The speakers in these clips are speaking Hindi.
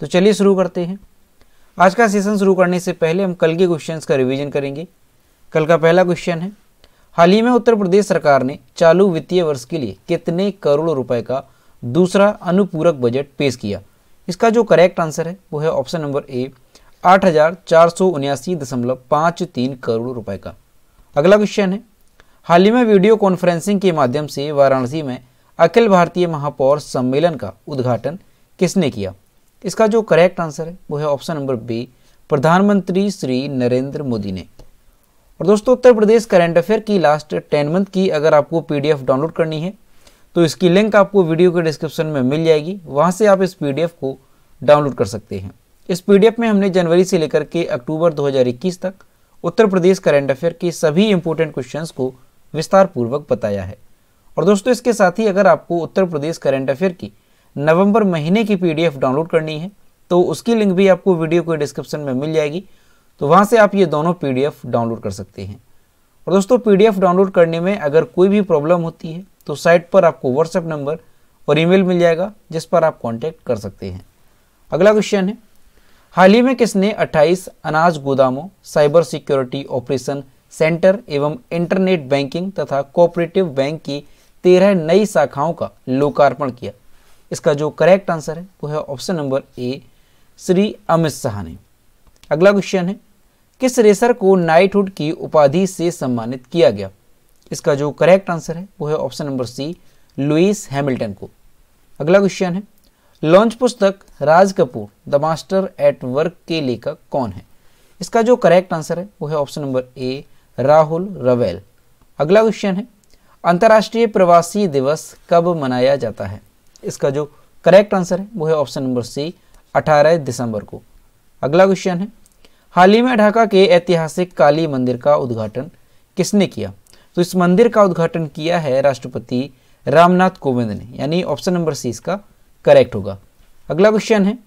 तो चलिए शुरू करते हैं आज का सेशन शुरू करने से पहले हम कल के क्वेश्चंस का रिवीजन करेंगे कल का पहला क्वेश्चन है हाल ही में उत्तर प्रदेश सरकार ने चालू वित्तीय वर्ष के लिए कितने करोड़ रुपए का दूसरा अनुपूरक बजट पेश किया इसका जो करेक्ट आंसर है वो है ऑप्शन नंबर ए आठ हजार चार सौ उन्यासी दशमलव तीन करोड़ रुपए का अगला क्वेश्चन है हाल ही में वीडियो कॉन्फ्रेंसिंग के माध्यम से वाराणसी में अखिल भारतीय महापौर सम्मेलन का उद्घाटन किसने किया इसका जो करेक्ट आंसर है वो है ऑप्शन नंबर बी प्रधानमंत्री श्री नरेंद्र मोदी ने और दोस्तों उत्तर प्रदेश करंट अफेयर की लास्ट टेन मंथ की अगर आपको पीडीएफ डाउनलोड करनी है तो इसकी लिंक आपको वीडियो के डिस्क्रिप्शन में मिल जाएगी वहां से आप इस पीडीएफ को डाउनलोड कर सकते हैं इस पीडीएफ में हमने जनवरी से लेकर के अक्टूबर 2021 तक उत्तर प्रदेश करेंट अफेयर के सभी इंपोर्टेंट क्वेश्चन को विस्तारपूर्वक बताया है और दोस्तों इसके साथ ही अगर आपको उत्तर प्रदेश करेंट अफेयर की नवंबर महीने की पीडीएफ डाउनलोड करनी है तो उसकी लिंक भी आपको वीडियो के डिस्क्रिप्शन में मिल जाएगी तो वहां से आप ये दोनों पीडीएफ डाउनलोड कर सकते हैं और दोस्तों पीडीएफ डाउनलोड करने में अगर कोई भी प्रॉब्लम होती है तो साइट पर आपको व्हाट्सएप नंबर और ईमेल मिल जाएगा जिस पर आप कॉन्टैक्ट कर सकते हैं अगला क्वेश्चन है हाल ही में किसने अट्ठाईस अनाज गोदामों साइबर सिक्योरिटी ऑपरेशन सेंटर एवं इंटरनेट बैंकिंग तथा कोऑपरेटिव बैंक की तेरह नई शाखाओं का लोकार्पण किया इसका जो करेक्ट आंसर है वो है option number A Shri Amit Shah ने अगला क्वेश्चन है किस रेसर को नाइटहुड की उपाधि से सम्मानित किया गया इसका जो करेक्ट आंसर है वो है option number C Lewis Hamilton को अगला क्वेश्चन है लॉन्च पुस्तक Raj Kapoor the master at work के लेखक कौन है इसका जो करेक्ट आंसर है वो है option number A Rahul Rawail अगला क्वेश्चन है अंतर्राष्ट्रीय प्रवासी दिवस कब मनाया जाता है इसका जो करेक्ट आंसर है वो है ऑप्शन नंबर सी 18 दिसंबर को अगला क्वेश्चन है हाल ही में ढाका के ऐतिहासिक काली मंदिर का उद्घाटन किसने किया तो इस मंदिर का उद्घाटन किया है राष्ट्रपति रामनाथ कोविंद ने यानी ऑप्शन नंबर सी इसका करेक्ट होगा अगला क्वेश्चन है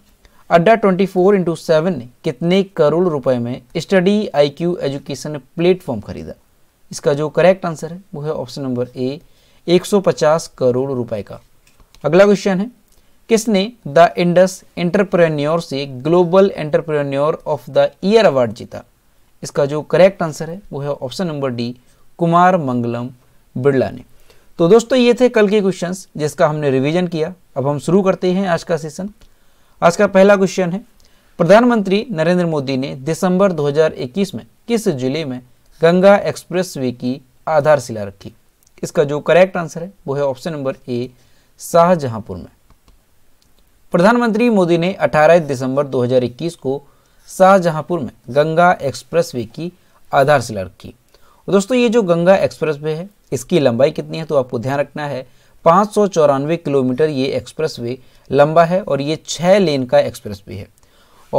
अड्डा 24 फोर इंटू सेवन ने कितने करोड़ रुपए में स्टडी आईक्यू एजुकेशन प्लेटफॉर्म खरीदा इसका जो करेक्ट आंसर है वो है ऑप्शन नंबर ए 150 करोड़ रुपए का अगला क्वेश्चन है किसने द इंडस एंटरप्रेन्योर से global entrepreneur of the year award जीता इसका जो करेक्ट आंसर है वो है option number D Kumar Mangalam Birla ने तो दोस्तों ये थे कल के क्वेश्चंस जिसका हमने रिवीजन किया अब हम शुरू करते हैं आज का सेशन आज का पहला क्वेश्चन है प्रधानमंत्री नरेंद्र मोदी ने दिसंबर 2021 में किस जिले में गंगा एक्सप्रेस की आधारशिला रखी इसका जो करेक्ट आंसर है वो है ऑप्शन नंबर ए शाहजहांपुर में प्रधानमंत्री मोदी ने 18 दिसंबर 2021 को शाहजहांपुर में गंगा एक्सप्रेसवे की आधारशिला रखी दोस्तों ये जो गंगा एक्सप्रेसवे है इसकी लंबाई कितनी है तो आपको ध्यान रखना है पाँच किलोमीटर ये एक्सप्रेस लंबा है और ये छः लेन का एक्सप्रेस है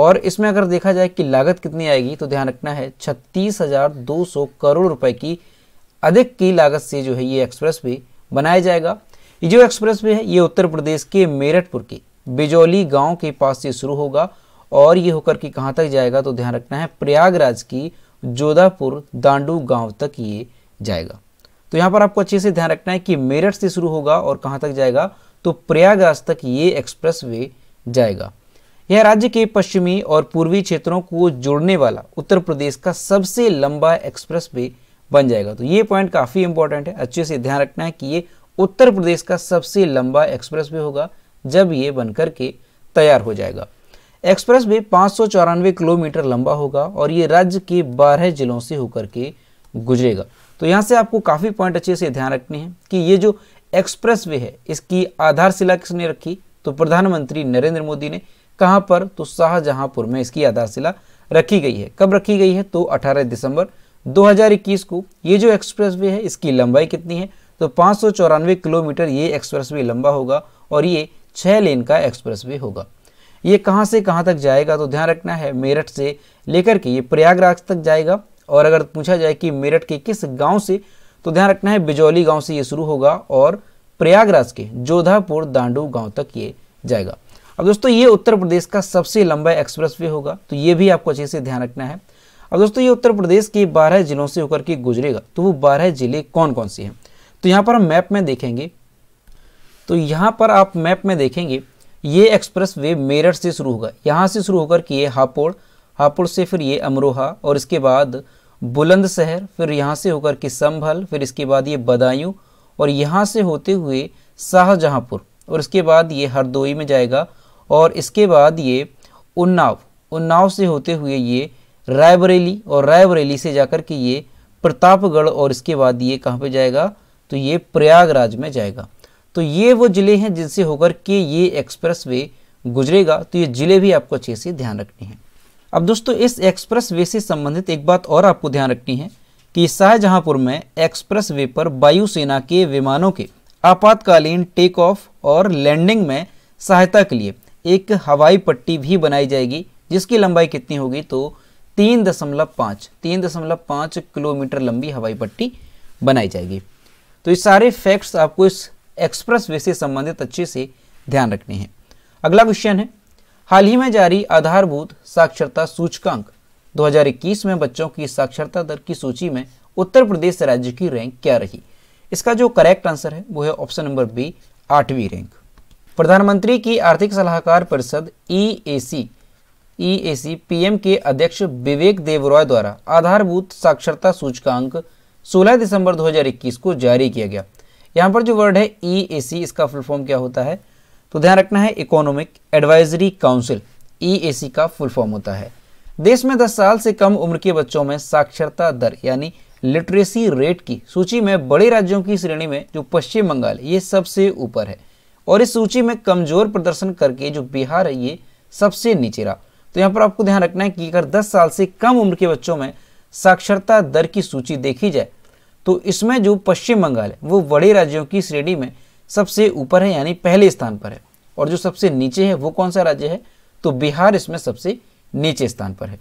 और इसमें अगर देखा जाए कि लागत कितनी आएगी तो ध्यान रखना है छत्तीस हज़ार दो सौ करोड़ रुपए की अधिक की लागत से जो है ये एक्सप्रेस भी बनाया जाएगा ये जो एक्सप्रेस वे है ये उत्तर प्रदेश के मेरठपुर के बिजौली गांव के पास से शुरू होगा और ये होकर के कहाँ तक जाएगा तो ध्यान रखना है प्रयागराज की जोधापुर दांडू गांव तक ये जाएगा तो यहाँ पर आपको अच्छे से ध्यान रखना है कि मेरठ से शुरू होगा और कहाँ तक जाएगा तो प्रयागराज तक ये एक्सप्रेस वे जाएगा यह राज्य के पश्चिमी और पूर्वी क्षेत्रों को जोड़ने वाला उत्तर प्रदेश का सबसे लंबा एक्सप्रेस वे बन जाएगा तो ये पॉइंट काफ़ी इंपॉर्टेंट है अच्छे से ध्यान रखना है कि ये उत्तर प्रदेश का सबसे लंबा एक्सप्रेस वे होगा जब ये बनकर के तैयार हो जाएगा एक्सप्रेस वे पाँच किलोमीटर लंबा होगा और ये राज्य के बारह जिलों से होकर के गुजरेगा तो यहाँ से आपको काफ़ी पॉइंट अच्छे से ध्यान रखने हैं कि ये जो एक्सप्रेस वे है इसकी आधारशिला किसने रखी तो प्रधानमंत्री नरेंद्र मोदी ने कहाँ पर तो शाहजहांपुर में इसकी आधारशिला रखी गई है कब रखी गई है तो 18 दिसंबर 2021 को ये जो एक्सप्रेस वे है इसकी लंबाई कितनी है तो पाँच किलोमीटर ये एक्सप्रेसवे लंबा होगा और ये छः लेन का एक्सप्रेसवे होगा ये कहाँ से कहाँ तक जाएगा तो ध्यान रखना है मेरठ से लेकर के ये प्रयागराज तक जाएगा और अगर पूछा जाए कि मेरठ के किस गांव से तो ध्यान रखना है बिजौली गांव से ये शुरू होगा और प्रयागराज के जोधापुर दांडू गांव तक ये जाएगा अब दोस्तों ये उत्तर प्रदेश का सबसे लंबा एक्सप्रेसवे होगा तो ये भी आपको अच्छे से ध्यान रखना है अब दोस्तों ये उत्तर प्रदेश के बारह जिलों से होकर के गुजरेगा तो वो बारह जिले कौन कौन से हैं तो यहाँ पर हम मैप में देखेंगे तो यहाँ पर आप मैप में देखेंगे ये एक्सप्रेस वे मेरठ से शुरू होगा यहाँ से शुरू होकर कि ये हापुड़ हापुड़ से फिर ये अमरोहा और इसके बाद बुलंदशहर फिर यहाँ से होकर के संभल फिर इसके बाद ये बदायूं और यहाँ से होते हुए शाहजहाँपुर और इसके बाद ये हरदोई में जाएगा और इसके बाद ये उन्नाव उन्नाव से होते हुए ये रायबरेली और रायबरेली से जाकर के ये प्रतापगढ़ और इसके बाद ये कहाँ पे जाएगा तो ये प्रयागराज में जाएगा तो ये वो ज़िले हैं जिनसे होकर के ये एक्सप्रेस वे गुजरेगा तो ये ज़िले भी आपको अच्छे से ध्यान रखने हैं अब दोस्तों इस एक्सप्रेस वे से संबंधित एक बात और आपको ध्यान रखनी है कि शाहजहांपुर में एक्सप्रेस वे पर वायुसेना के विमानों के आपातकालीन टेक ऑफ और लैंडिंग में सहायता के लिए एक हवाई पट्टी भी बनाई जाएगी जिसकी लंबाई कितनी होगी तो तीन दशमलव पाँच तीन दशमलव पाँच किलोमीटर लंबी हवाई पट्टी बनाई जाएगी तो ये सारे फैक्ट्स आपको इस एक्सप्रेस वे से संबंधित अच्छे से ध्यान रखने हैं अगला क्वेश्चन है हाल ही में जारी आधारभूत साक्षरता सूचकांक 2021 में बच्चों की साक्षरता दर की सूची में उत्तर प्रदेश राज्य की रैंक क्या रही इसका जो करेक्ट आंसर है वो है ऑप्शन नंबर बी आठवीं रैंक प्रधानमंत्री की आर्थिक सलाहकार परिषद ई A C E A C PM के अध्यक्ष विवेक देवरॉय द्वारा आधारभूत साक्षरता सूचकांक 16 दिसंबर 2021 को जारी किया गया यहाँ पर जो वर्ड है ई ए सी इसका फुल फॉर्म क्या होता है तो ध्यान रखना है economic advisory council E A C का फुल फॉर्म होता है देश में 10 साल से कम उम्र के बच्चों में साक्षरता दर यानी लिटरेसी रेट की सूची में बड़े राज्यों की श्रेणी में जो पश्चिम बंगाल ये सबसे ऊपर है और इस सूची में कमजोर प्रदर्शन करके जो बिहार है ये सबसे नीचे रहा तो यहाँ पर आपको ध्यान रखना है कि अगर 10 साल से कम उम्र के बच्चों में साक्षरता दर की सूची देखी जाए तो इसमें जो पश्चिम बंगाल है वो बड़े राज्यों की श्रेणी में सबसे ऊपर है यानी पहले स्थान पर है और जो सबसे नीचे है वो कौन सा राज्य है तो बिहार इसमें सबसे नीचे स्थान पर है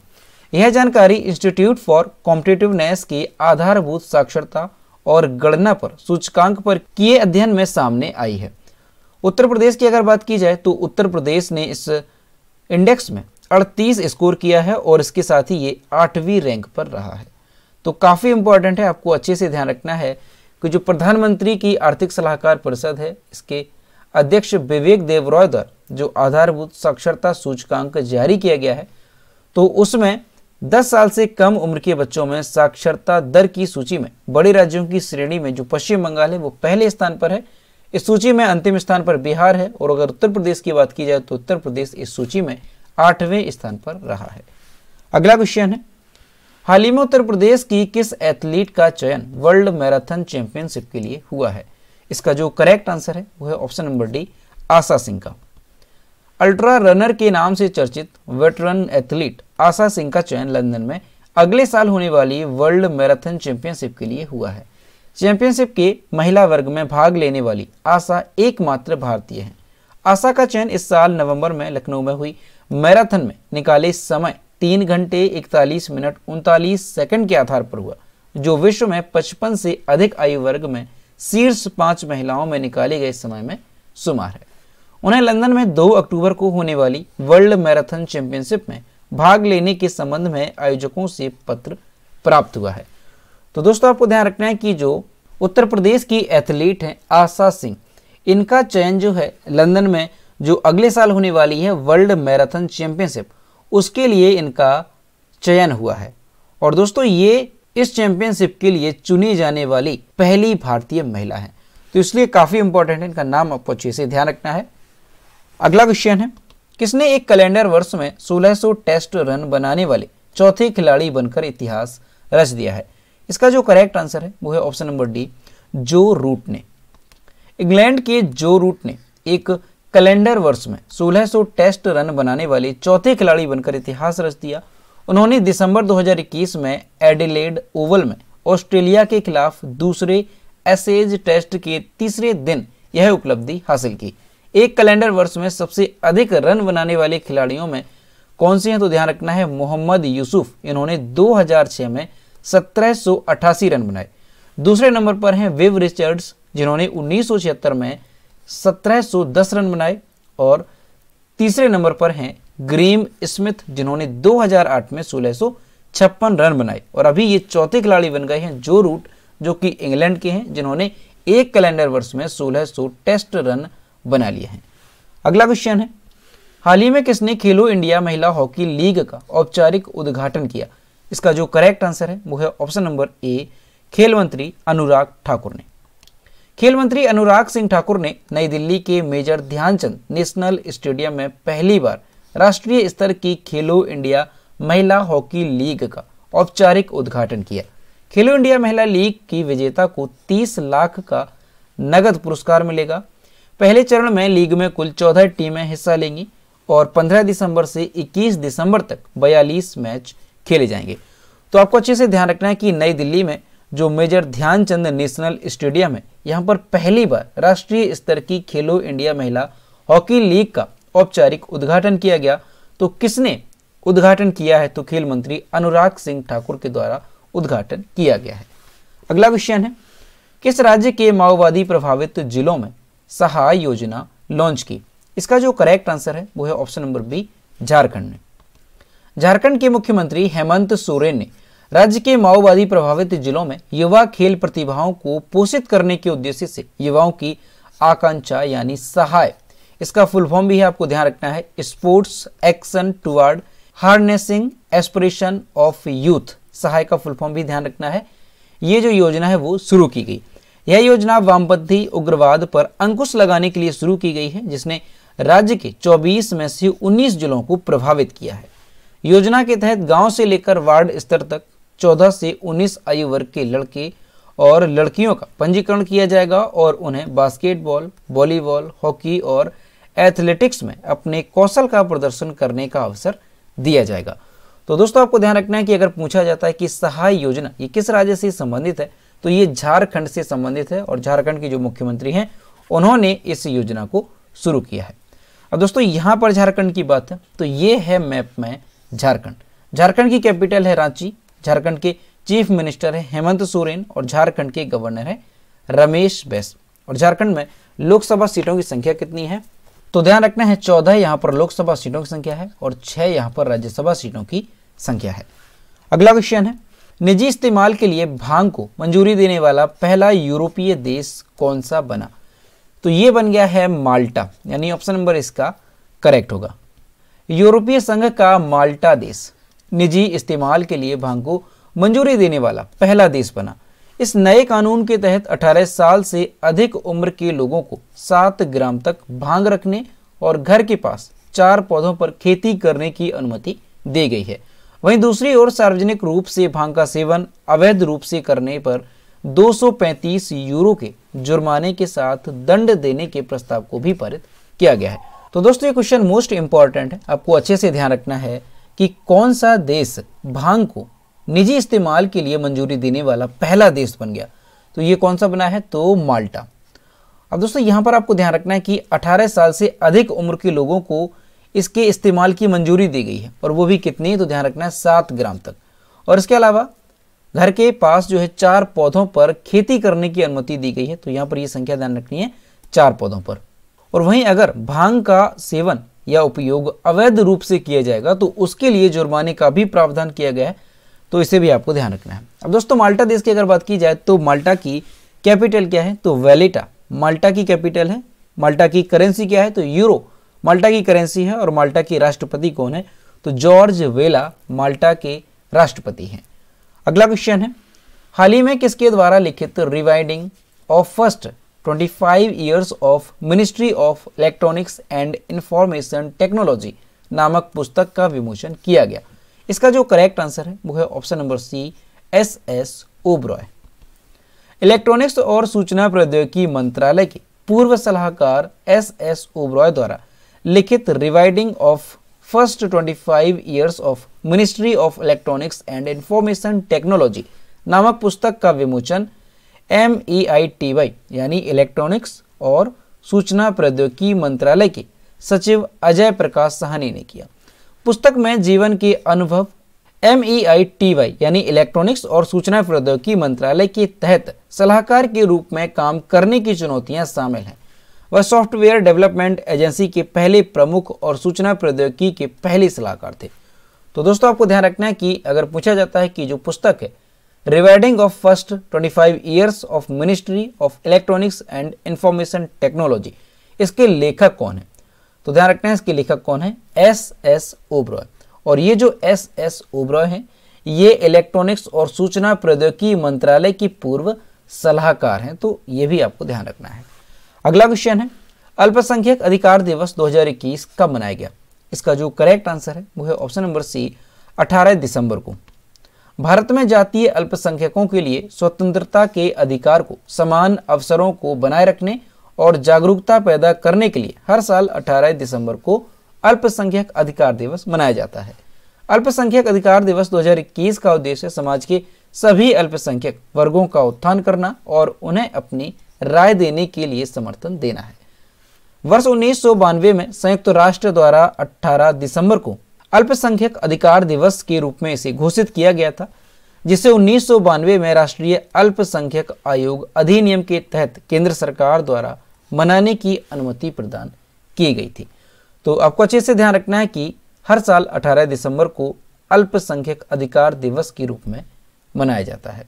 यह जानकारी इंस्टीट्यूट फॉर कॉम्पिटेटिवनेस की आधारभूत साक्षरता और गणना पर सूचकांक पर किए अध्ययन में सामने आई है उत्तर प्रदेश की अगर बात की जाए तो उत्तर प्रदेश ने इस इंडेक्स में अड़तीस स्कोर किया है और इसके साथ ही ये आठवीं रैंक पर रहा है तो काफ़ी इंपॉर्टेंट है आपको अच्छे से ध्यान रखना है कि जो प्रधानमंत्री की आर्थिक सलाहकार परिषद है इसके अध्यक्ष विवेक देवरॉय द्वारा जो आधारभूत साक्षरता सूचकांक जारी किया गया है तो उसमें 10 साल से कम उम्र के बच्चों में साक्षरता दर की सूची में बड़े राज्यों की श्रेणी में जो पश्चिम बंगाल है वो पहले स्थान पर है इस सूची में अंतिम स्थान पर बिहार है और अगर उत्तर प्रदेश की बात की जाए तो उत्तर प्रदेश इस सूची में आठवें स्थान पर रहा है अगला क्वेश्चन है हाल ही में उत्तर प्रदेश की किस एथलीट का चयन वर्ल्ड मैराथन चैंपियनशिप के लिए हुआ है इसका जो करेक्ट आंसर है वह है option number D Asha Singh का अल्ट्रा रनर के नाम से चर्चित वेटरन एथलीट आशा सिंह का चयन लंदन में अगले साल होने वाली वर्ल्ड मैराथन चैंपियनशिप के लिए हुआ है चैंपियनशिप के महिला वर्ग में भाग लेने वाली आशा एकमात्र भारतीय है आशा का चयन इस साल नवंबर में लखनऊ में हुई मैराथन में निकाले समय तीन घंटे इकतालीस मिनट उनतालीस सेकंड के आधार पर हुआ जो विश्व में पचपन से अधिक आयु वर्ग में शीर्ष पांच महिलाओं में निकाले गए समय में शुमार है उन्हें लंदन में 2 अक्टूबर को होने वाली वर्ल्ड मैराथन चैंपियनशिप में भाग लेने के संबंध में आयोजकों से पत्र प्राप्त हुआ है तो दोस्तों आपको ध्यान रखना है कि जो उत्तर प्रदेश की एथलीट हैं आशा सिंह इनका चयन जो है लंदन में जो अगले साल होने वाली है वर्ल्ड मैराथन चैंपियनशिप उसके लिए इनका चयन हुआ है और दोस्तों ये इस चैंपियनशिप के लिए चुनी जाने वाली पहली भारतीय महिला है तो इसलिए काफ़ी इंपॉर्टेंट है इनका नाम आपको अच्छे से ध्यान रखना है अगला क्वेश्चन है किसने एक कैलेंडर वर्ष में 1600 टेस्ट रन बनाने वाले चौथे खिलाड़ी बनकर इतिहास रच दिया है इसका जो करेक्ट आंसर है वो है option number D Joe Root ने इंग्लैंड के जो रूट ने एक कैलेंडर वर्ष में 1600 टेस्ट रन बनाने वाले चौथे खिलाड़ी बनकर इतिहास रच दिया उन्होंने दिसंबर 2021 में एडिलेड ओवल में ऑस्ट्रेलिया के खिलाफ दूसरे एसेज टेस्ट के तीसरे दिन यह उपलब्धि हासिल की एक कैलेंडर वर्ष में सबसे अधिक रन बनाने वाले खिलाड़ियों में कौन से हैं तो ध्यान रखना है मोहम्मद यूसुफ इन्होंने 2006 में सत्रह रन बनाए दूसरे नंबर पर हैं विव रिचर्ड्स जिन्होंने उन्नीस में 1710 रन बनाए और तीसरे नंबर पर हैं ग्रीम स्मिथ जिन्होंने 2008 में सोलह रन बनाए और अभी ये चौथे खिलाड़ी बन गए हैं जो रूट जो कि इंग्लैंड के हैं जिन्होंने एक कैलेंडर वर्ष में सोलह टेस्ट रन बना लिए हैं अगला क्वेश्चन है हाल ही में किसने खेलो इंडिया महिला हॉकी लीग का औपचारिक उद्घाटन किया इसका जो करेक्ट आंसर है वो है ऑप्शन नंबर ए खेल मंत्री अनुराग ठाकुर ने खेल मंत्री अनुराग सिंह ठाकुर ने नई दिल्ली के मेजर ध्यानचंद नेशनल स्टेडियम में पहली बार राष्ट्रीय स्तर की खेलो इंडिया महिला हॉकी लीग का औपचारिक उद्घाटन किया खेलो इंडिया महिला लीग की विजेता को 30 लाख का नगद पुरस्कार मिलेगा पहले चरण में लीग में कुल 14 टीमें हिस्सा लेंगी और 15 दिसंबर से 21 दिसंबर तक 42 मैच खेले जाएंगे तो आपको अच्छे से ध्यान रखना है कि नई दिल्ली में जो मेजर ध्यानचंद नेशनल स्टेडियम है यहाँ पर पहली बार राष्ट्रीय स्तर की खेलो इंडिया महिला हॉकी लीग का औपचारिक उद्घाटन किया गया तो किसने उद्घाटन किया है तो खेल मंत्री अनुराग सिंह ठाकुर के द्वारा उद्घाटन किया गया है अगला क्वेश्चन है किस राज्य के माओवादी प्रभावित जिलों में सहाय योजना लॉन्च की इसका जो करेक्ट आंसर है वो है ऑप्शन नंबर बी झारखंड ने झारखंड के मुख्यमंत्री हेमंत सोरेन ने राज्य के माओवादी प्रभावित जिलों में युवा खेल प्रतिभाओं को पोषित करने के उद्देश्य से युवाओं की आकांक्षा यानी सहाय इसका फुल फॉर्म भी है आपको ध्यान रखना है sports action toward harnessing aspiration of youth Sahay का फुल फॉर्म भी ध्यान रखना है ये जो योजना है वो शुरू की गई यह योजना वामपंथी उग्रवाद पर अंकुश लगाने के लिए शुरू की गई है जिसने राज्य के 24 में से 19 जिलों को प्रभावित किया है योजना के तहत गांव से लेकर वार्ड स्तर तक 14 से 19 आयु वर्ग के लड़के और लड़कियों का पंजीकरण किया जाएगा और उन्हें बास्केटबॉल वॉलीबॉल हॉकी और एथलेटिक्स में अपने कौशल का प्रदर्शन करने का अवसर दिया जाएगा तो दोस्तों आपको ध्यान रखना है कि अगर पूछा जाता है कि सहाय योजना ये किस राज्य से संबंधित है तो ये झारखंड से संबंधित है और झारखंड के जो मुख्यमंत्री हैं उन्होंने इस योजना को शुरू किया है अब दोस्तों यहाँ पर झारखंड की बात है तो ये है मैप में झारखंड झारखंड की कैपिटल है रांची झारखंड के चीफ मिनिस्टर है हेमंत सोरेन और झारखंड के गवर्नर है रमेश बैस और झारखंड में लोकसभा सीटों की संख्या कितनी है तो ध्यान रखना है चौदह यहां पर लोकसभा सीटों की संख्या है और छह यहां पर राज्यसभा सीटों की संख्या है अगला क्वेश्चन है निजी इस्तेमाल के लिए भांग को मंजूरी देने वाला पहला यूरोपीय देश कौन सा बना तो ये बन गया है माल्टा यानी ऑप्शन नंबर इसका करेक्ट होगा यूरोपीय संघ का माल्टा देश निजी इस्तेमाल के लिए भांग को मंजूरी देने वाला पहला देश बना इस नए कानून के तहत 18 साल से अधिक उम्र के लोगों को 7 ग्राम तक भांग रखने और घर के पास चार पौधों पर खेती करने की अनुमति दी गई है वहीं दूसरी ओर सार्वजनिक रूप से भांग का सेवन अवैध रूप से करने पर 235 यूरो के जुर्माने के साथ दंड देने के प्रस्ताव को भी पारित किया गया है तो दोस्तों ये क्वेश्चन मोस्ट इंपॉर्टेंट है आपको अच्छे से ध्यान रखना है कि कौन सा देश भांग को निजी इस्तेमाल के लिए मंजूरी देने वाला पहला देश बन गया तो ये कौन सा बना है तो माल्टा अब दोस्तों यहां पर आपको ध्यान रखना है कि 18 साल से अधिक उम्र के लोगों को इसके इस्तेमाल की मंजूरी दी गई है और वो भी कितनी तो ध्यान रखना है सात ग्राम तक और इसके अलावा घर के पास जो है चार पौधों पर खेती करने की अनुमति दी गई है तो यहां पर यह संख्या ध्यान रखनी है चार पौधों पर और वहीं अगर भांग का सेवन या उपयोग अवैध रूप से किया जाएगा तो उसके लिए जुर्माने का भी प्रावधान किया गया है तो इसे भी आपको ध्यान रखना है अब दोस्तों माल्टा देश की अगर बात की जाए तो माल्टा की कैपिटल क्या है तो वेलेटा माल्टा की कैपिटल है माल्टा की करेंसी क्या है तो यूरो माल्टा की करेंसी है और माल्टा की राष्ट्रपति कौन है तो जॉर्ज वेला माल्टा के राष्ट्रपति हैं अगला क्वेश्चन है हाल ही में किसके द्वारा लिखित rewinding of first 25 years of ministry of electronics and information technology नामक पुस्तक का विमोचन किया गया इसका जो करेक्ट आंसर है वो है option number C S S Oberoi electronics और सूचना प्रौद्योगिकी मंत्रालय के पूर्व सलाहकार एस एस ओब्रॉय द्वारा लिखित rewinding of first 25 years of ministry of electronics and information technology नामक पुस्तक का विमोचन M E I T Y यानी इलेक्ट्रॉनिक्स और सूचना प्रौद्योगिकी मंत्रालय के सचिव अजय प्रकाश सहनी ने किया पुस्तक में जीवन के अनुभव M E I T Y यानी इलेक्ट्रॉनिक्स और सूचना प्रौद्योगिकी मंत्रालय के तहत सलाहकार के रूप में काम करने की चुनौतियां शामिल हैं वह सॉफ्टवेयर डेवलपमेंट एजेंसी के पहले प्रमुख और सूचना प्रौद्योगिकी के पहले सलाहकार थे तो दोस्तों आपको ध्यान रखना है कि अगर पूछा जाता है कि जो पुस्तक है rewarding of first 25 years of ministry of electronics and information technology इसके लेखक कौन है तो ध्यान रखना है इसके लेखक कौन है एस एस ओब्रॉय और ये जो एस एस ओब्रॉय हैं ये इलेक्ट्रॉनिक्स और सूचना प्रौद्योगिकी मंत्रालय की पूर्व सलाहकार हैं तो ये भी आपको ध्यान रखना है अगला क्वेश्चन है अल्पसंख्यक अधिकार दिवस 2021 कब मनाया गया इसका जो करेक्ट आंसर है वो है ऑप्शन नंबर सी 18 दिसंबर को भारत में जातीय अल्पसंख्यकों के लिए स्वतंत्रता के अधिकार को समान अवसरों को बनाए रखने और जागरूकता पैदा करने के लिए हर साल 18 दिसंबर को अल्पसंख्यक अधिकार दिवस मनाया जाता है अल्पसंख्यक अधिकार दिवस 2021 का उद्देश्य समाज के सभी अल्पसंख्यक वर्गों का उत्थान करना और उन्हें अपनी राय देने के लिए समर्थन देना है वर्ष उन्नीस में संयुक्त राष्ट्र द्वारा 18 दिसंबर को अल्पसंख्यक अधिकार दिवस के रूप में इसे घोषित किया गया था जिसे उन्नीस में राष्ट्रीय अल्पसंख्यक आयोग अधिनियम के तहत केंद्र सरकार द्वारा मनाने की अनुमति प्रदान की गई थी तो आपको अच्छे से ध्यान रखना है कि हर साल 18 दिसंबर को अल्पसंख्यक अधिकार दिवस के रूप में मनाया जाता है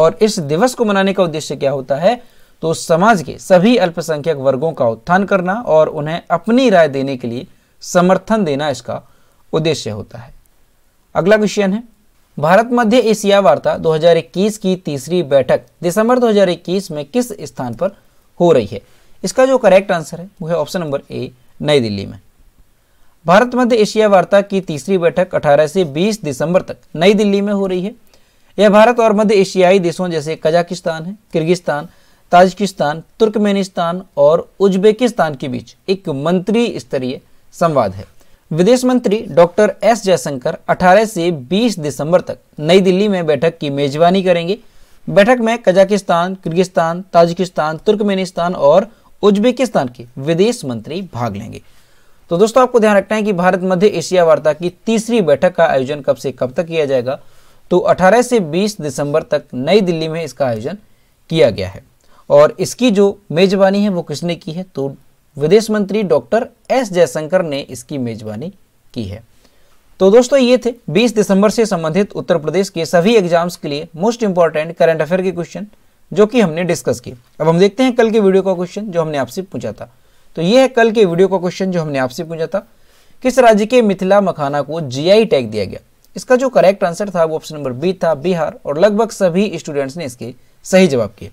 और इस दिवस को मनाने का उद्देश्य क्या होता है तो समाज के सभी अल्पसंख्यक वर्गों का उत्थान करना और उन्हें अपनी राय देने के लिए समर्थन देना इसका उद्देश्य होता है अगला क्वेश्चन है भारत मध्य एशिया वार्ता 2021 की तीसरी बैठक दिसंबर 2021 में किस स्थान पर हो रही है इसका जो करेक्ट आंसर है वो है ऑप्शन नंबर ए नई दिल्ली में भारत मध्य एशिया वार्ता की तीसरी बैठक 18 से 20 दिसंबर तक नई दिल्ली में हो रही है यह भारत और मध्य एशियाई देशों जैसे कजाकिस्तान है किर्गिस्तान ताजिकिस्तान तुर्कमेनिस्तान और उज्बेकिस्तान के बीच एक मंत्री स्तरीय संवाद है विदेश मंत्री डॉक्टर एस जयशंकर 18 से 20 दिसंबर तक नई दिल्ली में बैठक की मेजबानी करेंगे बैठक में कजाकिस्तान किर्गिस्तान ताजिकिस्तान तुर्कमेनिस्तान और उज्बेकिस्तान के विदेश मंत्री भाग लेंगे तो दोस्तों आपको ध्यान रखना है कि भारत मध्य एशिया वार्ता की तीसरी बैठक का आयोजन कब से कब तक किया जाएगा तो 18 से 20 दिसंबर तक नई दिल्ली में इसका आयोजन किया गया है और इसकी जो मेजबानी है वो किसने की है तो विदेश मंत्री डॉक्टर एस जयशंकर ने इसकी मेजबानी की है तो दोस्तों ये थे 20 दिसंबर से संबंधित उत्तर प्रदेश के सभी एग्जाम्स के लिए मोस्ट इंपॉर्टेंट करंट अफेयर के क्वेश्चन जो कि हमने डिस्कस किए अब हम देखते हैं कल के वीडियो का क्वेश्चन जो हमने आपसे पूछा था तो ये है कल के वीडियो का क्वेश्चन जो हमने आपसे पूछा था किस राज्य के मिथिला मखाना को जी टैग दिया गया इसका जो करेक्ट आंसर था वो ऑप्शन नंबर बी था बिहार और लगभग सभी स्टूडेंट्स ने इसके सही जवाब किए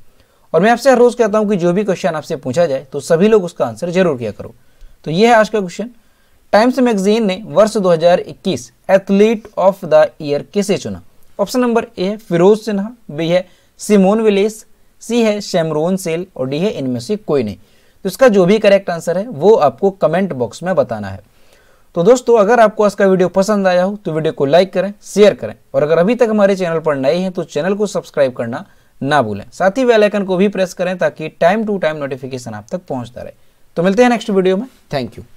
और मैं आपसे हर रोज़ कहता हूँ कि जो भी क्वेश्चन आपसे पूछा जाए तो सभी लोग उसका आंसर जरूर किया करो तो ये है आज का क्वेश्चन टाइम्स मैगजीन ने वर्ष 2021 एथलीट ऑफ द ईयर किसे चुना ऑप्शन नंबर ए है फिरोज सिन्हा बी है सिमोन विलेस सी है शेमरोन सेल और डी है इनमें से कोई नहीं तो इसका जो भी करेक्ट आंसर है वो आपको कमेंट बॉक्स में बताना है तो दोस्तों अगर आपको आज का वीडियो पसंद आया हो तो वीडियो को लाइक करें शेयर करें और अगर अभी तक हमारे चैनल पर नए हैं तो चैनल को सब्सक्राइब करना ना भूलें साथ ही बेल आइकन को भी प्रेस करें ताकि टाइम टू टाइम नोटिफिकेशन आप तक पहुंचता रहे तो मिलते हैं नेक्स्ट वीडियो में थैंक यू